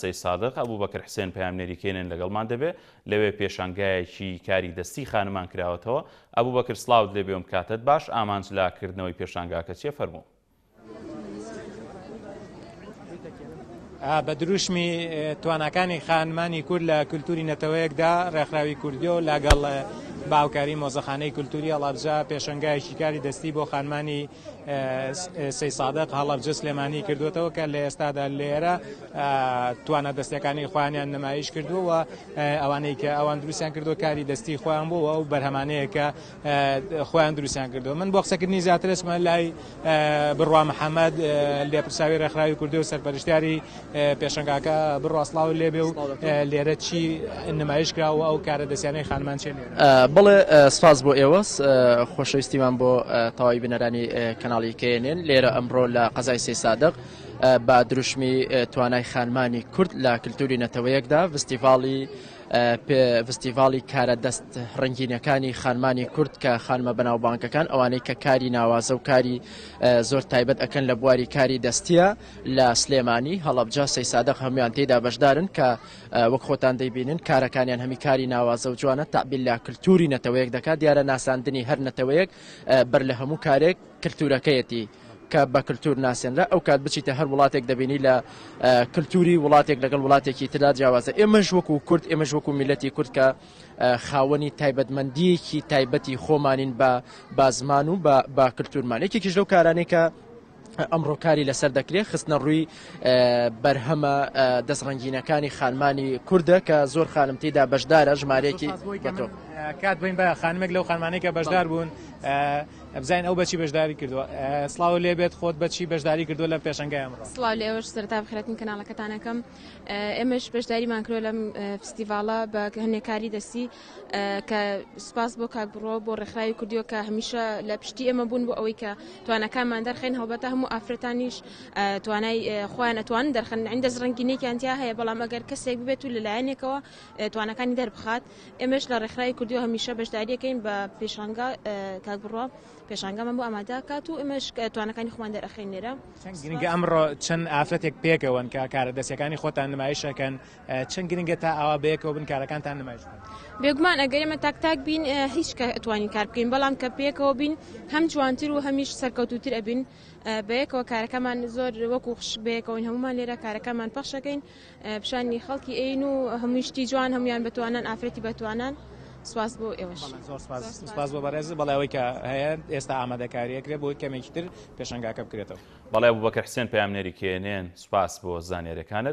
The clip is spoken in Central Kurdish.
سی سادق ئەبوو بەکر حسێن پامێریکێنن لەگەڵمان دەبێت لەوێ پێشانگایەکی کاری دەستی خانمان کراوەتەوە ئەبوو بەکر سلااوت لێ بێم کاتت باش ئامانج لاکردنەوەی پێشانگاکە چێ فەرموو. بە دروشمی توانەکانی خانمانی کورد لە کللتوری نەتەوەیەکدا ڕێکخراوی کوردی و لەگەڵ باوکاری مۆزەخانەی کولتوری هەڵابجا پێشنگایکی کاری دەستی بۆ خانمانی سی سادق هەڵەبجە سلێمانی کردوێتەوە کە لە ئێستادا لێرە توانە دەستەکانی خوانیان نمایش کردووە ئەوانەی کە ئەوان دروستیان کردو کاری دەستی خۆیان بووە و بەرهەمانەیەکە خۆیان دروستیان کردو من بۆ قسەکردنی زیاترسمە لای بڕوا محەممەد لێپرساوی ڕێکخراوی کوردی و سەرپەرشتیاری پێشنگاکە بڕاستڵاو لێبێ و لێرە چی نمایش کرا و ئەو کارە دەسیانەی خانمان چێن بڵێ سپاس بۆ ئێوە خۆشەویستیمان بۆ تەواوی بنەرانی کەناڵی کێنێن لێرە ئەمڕۆ لە قەزای سێ سادق با دروشمی توانای خانمانی کورد لە کللتوری نەتەوەیەکدا فستیڤالی فستیڤالی کارە دەست ڕنگینەکانی خانمانی کورد کە خانمە بەناوبانکەکان ئەوانەی کە کاری ناوازە و کاری زۆر تایبەت ئەەکەن لە بواری کاری دەستیە لە سلێمانی هەڵبجا سەی سادەق هەمویان تێدا بەشدارن کە وەک خۆتان دەیبینن کارەکانیان هەمی کاری ناوازە و جوانە تابیل لە کللتوری نەتەوەیەک دەکات دیارە ناساندنی هەر نەتەوەیەک بەر لە هەموو کارێک کللتورەکەیەتی. کە بە کللتور ناسێنرا ئەو کات بچیتە هەر وڵاتێک دەبینی لە کللتوری وڵاتێک لەگەڵ وڵاتێکی تدا جیاوازە ئێمەش وەکو کورد ئێمەش وەکو میلەتی کورد کە خاوەنی تایبەتمەندیەکی تایبەتی خۆمانین بە بازمان و بە کللتورمانێکیکیش لەو کارانێکە ئەمڕۆکاری لەسەر دەکرێت خستنە ڕووی بەرهەمە دەستڕنگینەکانی خانمانی کووردە کە زۆر خانم تێدا بەشدارە ژمارێکی کات بین بە خانمێک لەو خانمانێکە بەشدار بوون ئەبزین ئەو بەچی بەشداری کردووە سلااو لێ بێت خۆت بەچی بەشداری کردو لە پێشنگای ئەمڕۆ سلااو لێەوەش سەرتا بخرەتنی کەناڵەکەتانەکەم ئێمەش بەشداریمان کرۆ لەم فستیڤالە بە هەنێکاری دەستی کە سپاس بۆ کاکبڕۆ بۆ ڕێکخراوی کردیوە کە هەمیشە لە پشتی ئێمە بوون بۆ ئەوەی کە توانەکانمان دەرخێن هەڵبەتە هەموو ئافرەتانیش توانای خۆیان ئەتوان دەرخن عندە زڕنگینێکیانتیا هەیە بەڵام ئەگەر کەسێک ببێت و لەلایەنێکەوە توانەکانی دەربخات ئێمەش لە ڕێکخراوی کردیوە هەمیشە بەشداریەکەین بە پێشانگا کاکبڕۆ پێشانگەمە بۆ ئامادەکات و ئمەش توانەکانی خۆمان دەرەخێنێرە گرنگگە ئەمڕۆ چەند ئافرەتێک پێکەوەن کە کارە دەستەکانی خۆتان نمایشەکەن چەند گرنگگە تا ئاوا بەیەکەوە بن کارەکانتان نمایش بێگومان ئەگەرێمە تاکتاک بین هیچ کە ئەتوانین کار بکەین بەڵام کە پێکەوە بین هەم جوانتر و هەمیش سەرکەوتوتر ئەبین بەیەکەوە کارەکەمان زۆر وەکو خش بەیەکەون هەمومان لێرە کارەکەمان پەخشەکەین پیشانی خەڵکی ئین و هەمووشتی جوان هەمویان بتوانن ئافرەتی بتوانن سپاس بۆ ئێوە سپاس بۆ بەڕێز بەڵێەوەی کە هەیە ئێستا ئامادەکاریەکرێ بۆی کەمێکی تر پێشنگاکە بکرێتەوە بەڵێ بوو بەکە حسێن پامنێری کێنێن سوپاس بۆ زانێرەکانت